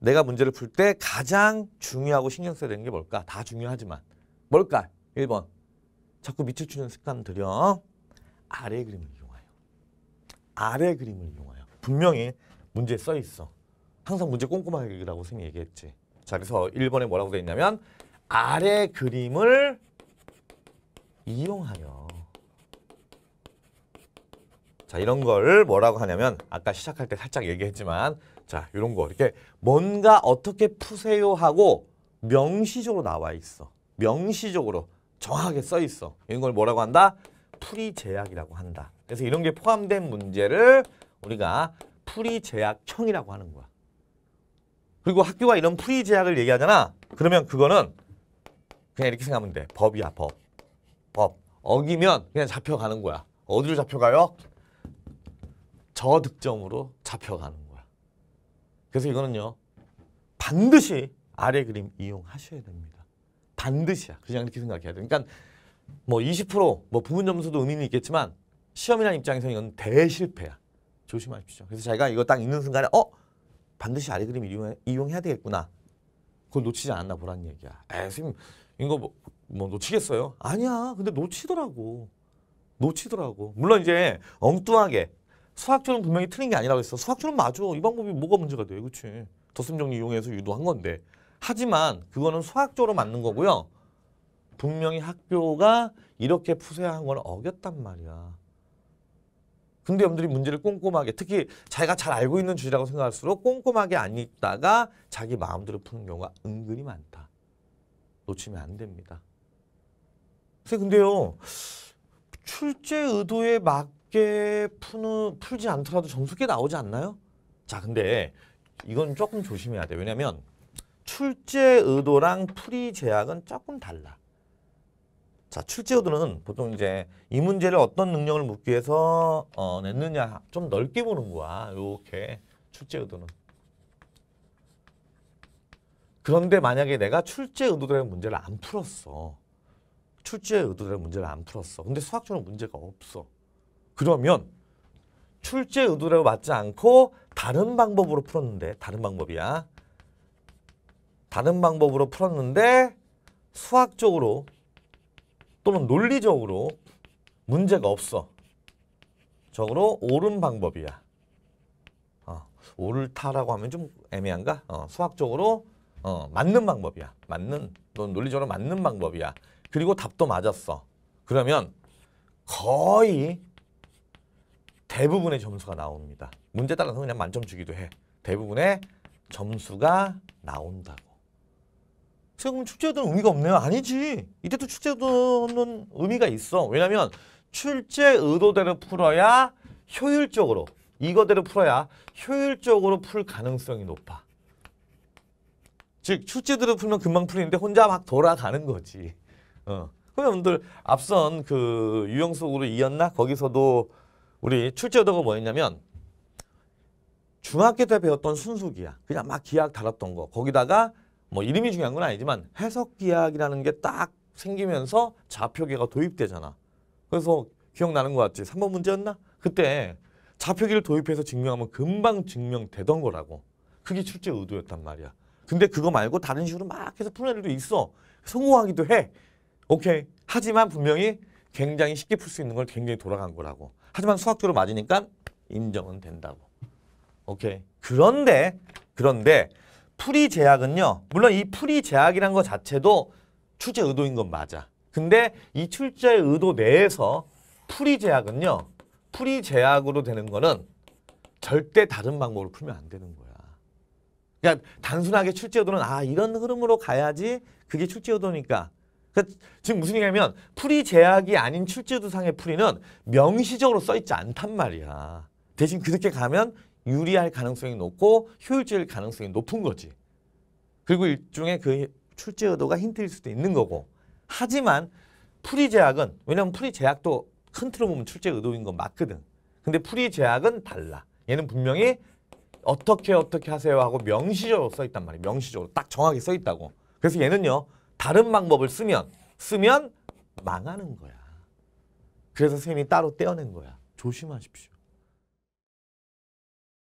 내가 문제를 풀 때 가장 중요하고 신경 써야 되는 게 뭘까? 다 중요하지만 뭘까? 1번 자꾸 밑을 추는 습관 들여 아래 그림을 이용하여 아래 그림을 이용하여 분명히 문제에 써 있어 항상 문제 꼼꼼하게 읽으라고 선생님이 얘기했지 자 그래서 1번에 뭐라고 돼 있냐면 아래 그림을 이용하여 자 이런 걸 뭐라고 하냐면 아까 시작할 때 살짝 얘기했지만 자 이런 거 이렇게 뭔가 어떻게 푸세요 하고 명시적으로 나와 있어. 명시적으로 정확하게 써 있어. 이런 걸 뭐라고 한다? 풀이 제약이라고 한다. 그래서 이런 게 포함된 문제를 우리가 풀이 제약형이라고 하는 거야. 그리고 학교가 이런 풀이 제약을 얘기하잖아. 그러면 그거는 그냥 이렇게 생각하면 돼. 법이야, 법. 법. 어기면 그냥 잡혀가는 거야. 어디로 잡혀가요? 저득점으로 잡혀가는 거야. 그래서 이거는요. 반드시 아래 그림 이용하셔야 됩니다. 반드시야. 그냥 이렇게 생각해야 돼. 그러니까 뭐 20%뭐 부분 점수도 의미는 있겠지만 시험이라는 입장에서는 이건 대실패야. 조심하십시오. 그래서 자기가 이거 딱 읽는 순간에 어? 반드시 아래 그림 이용해, 이용해야 되겠구나. 그걸 놓치지 않았나 보라는 얘기야. 에 선생님 이거 뭐, 뭐 놓치겠어요? 아니야. 근데 놓치더라고. 놓치더라고. 물론 이제 엉뚱하게 수학처럼 적 분명히 틀린 게 아니라고 했어. 수학처럼 적 맞아. 이 방법이 뭐가 문제가 돼. 그치? 덧셈정리 이용해서 유도한 건데. 하지만 그거는 수학적으로 맞는 거고요. 분명히 학교가 이렇게 푸세한 건 어겼단 말이야. 근데 여러분들이 문제를 꼼꼼하게 특히 자기가 잘 알고 있는 주제라고 생각할수록 꼼꼼하게 안 읽다가 자기 마음대로 푸는 경우가 은근히 많다. 놓치면 안 됩니다. 근데요. 출제 의도에 막 쉽게 푸는, 풀지 않더라도 점수 꽤 나오지 않나요? 자, 근데 이건 조금 조심해야 돼. 왜냐면 출제 의도랑 풀이 제약은 조금 달라. 자, 출제 의도는 보통 이제 이 문제를 어떤 능력을 묻기 위해서 어, 냈느냐 좀 넓게 보는 거야. 이렇게 출제 의도는. 그런데 만약에 내가 출제 의도대로 문제를 안 풀었어. 출제 의도대로 문제를 안 풀었어. 근데 수학적으로 문제가 없어. 그러면 출제 의도대로 맞지 않고 다른 방법으로 풀었는데 다른 방법이야. 다른 방법으로 풀었는데 수학적으로 또는 논리적으로 문제가 없어. 적으로 옳은 방법이야. 어, 옳다라고 하면 좀 애매한가? 어, 수학적으로 어, 맞는 방법이야. 맞는, 넌 논리적으로 맞는 방법이야. 그리고 답도 맞았어. 그러면 거의 대부분의 점수가 나옵니다. 문제 따라서 그냥 만점 주기도 해. 대부분의 점수가 나온다고. 지금 출제도는 의미가 없네요. 아니지. 이때도 출제도는 의미가 있어. 왜냐면 출제 의도대로 풀어야 효율적으로 이거대로 풀어야 효율적으로 풀 가능성이 높아. 즉 출제대로 풀면 금방 풀리는데 혼자 막 돌아가는 거지. 어. 그러면 여러분들 앞선 그 유형 속으로 이었나? 거기서도 우리 출제도가 뭐였냐면 중학교 때 배웠던 순수기학 그냥 막 기학 달았던 거 거기다가 뭐 이름이 중요한 건 아니지만 해석기학이라는 게 딱 생기면서 좌표계가 도입되잖아 그래서 기억나는 것 같지 3번 문제였나? 그때 좌표계를 도입해서 증명하면 금방 증명되던 거라고 그게 출제 의도였단 말이야 근데 그거 말고 다른 식으로 막 해서 푸는 애들도 있어 성공하기도 해 오케이 하지만 분명히 굉장히 쉽게 풀 수 있는 걸 굉장히 돌아간 거라고. 하지만 수학적으로 맞으니까 인정은 된다고. 오케이. 그런데 그런데 풀이 제약은요. 물론 이 풀이 제약이란 것 자체도 출제 의도인 건 맞아. 근데 이 출제 의도 내에서 풀이 제약은요. 풀이 제약으로 되는 거는 절대 다른 방법으로 풀면 안 되는 거야. 그러니까 단순하게 출제 의도는 아 이런 흐름으로 가야지 그게 출제 의도니까 그 지금 무슨 얘기냐면 풀이 제약이 아닌 출제도상의 풀이는 명시적으로 써있지 않단 말이야. 대신 그렇게 가면 유리할 가능성이 높고 효율적일 가능성이 높은 거지. 그리고 일종의 그 출제 의도가 힌트일 수도 있는 거고. 하지만 풀이 제약은 왜냐하면 풀이 제약도 큰 틀로 보면 출제 의도인 건 맞거든. 근데 풀이 제약은 달라. 얘는 분명히 어떻게 어떻게 하세요 하고 명시적으로 써있단 말이야. 명시적으로 딱 정확히 써있다고. 그래서 얘는요. 다른 방법을 쓰면 쓰면 망하는 거야. 그래서 선생님이 따로 떼어낸 거야. 조심하십시오.